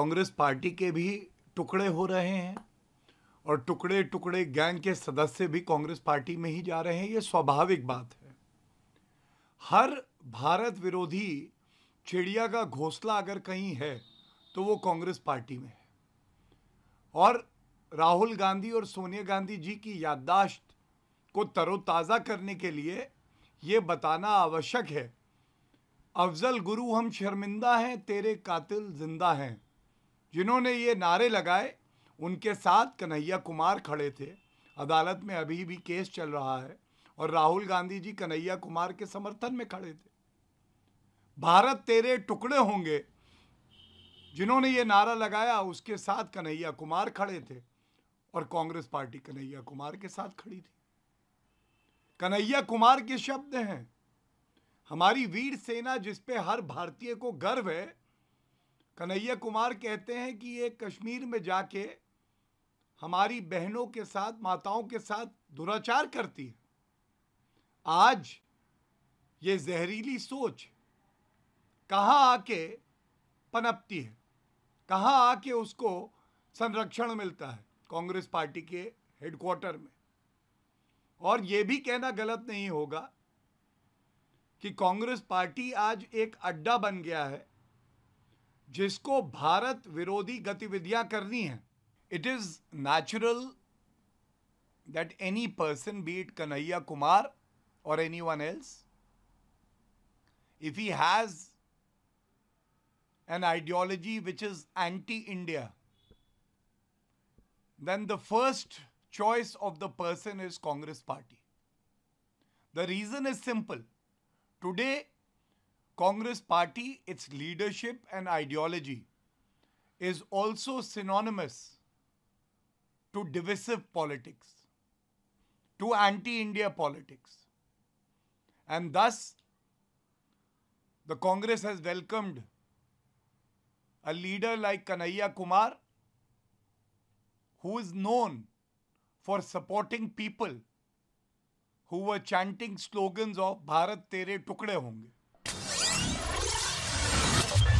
Congress party के भी टुकड़े हो रहे हैं और टुकड़े टुकड़े गैंग के सदस्य भी कांग्रेस पार्टी में ही जा रहे हैं ये स्वाभाविक बात है हर भारत विरोधी चिड़िया का घोसला अगर कहीं है तो वो कांग्रेस पार्टी में है और राहुल गांधी और सोनिया गांधी जी की याददाश्त को तरोताज़ा करने के लिए ये बताना आवश्यक है अफजल गुरु हम शर्मिंदा हैं तेरे कातिल जिंदा हैं जिन्होंने ये नारे लगाए उनके साथ कन्हैया कुमार खड़े थे अदालत में अभी भी केस चल रहा है और राहुल गांधी जी कन्हैया कुमार के समर्थन में खड़े थे भारत तेरे टुकड़े होंगे जिन्होंने ये नारा लगाया उसके साथ कन्हैया कुमार खड़े थे और कांग्रेस पार्टी कन्हैया कुमार के साथ खड़ी थी कन्हैया कुमार के शब्द हैं हमारी वीर सेना जिस पे हर भारतीय को गर्व है कन्हैया कुमार कहते हैं कि ये कश्मीर में जाके हमारी बहनों के साथ माताओं के साथ दुराचार करती है आज ये जहरीली सोच कहाँ आके पनपती है कहाँ आके उसको संरक्षण मिलता है कांग्रेस पार्टी के हेडक्वार्टर में और ये भी कहना गलत नहीं होगा कि कांग्रेस पार्टी आज एक अड्डा बन गया है जिसको भारत विरोधी गतिविधियां करनी है it is natural that any person beat Kanhaiya Kumar और anyone else if he has an ideology which is anti India then the first choice of the person is Congress party the reason is simple today Congress party, its leadership and ideology is also synonymous to divisive politics, to anti-India politics. And thus, the Congress has welcomed a leader like Kanaiya Kumar, who is known for supporting people who were chanting slogans of Bharat Tere Tukde Honge. Thank you.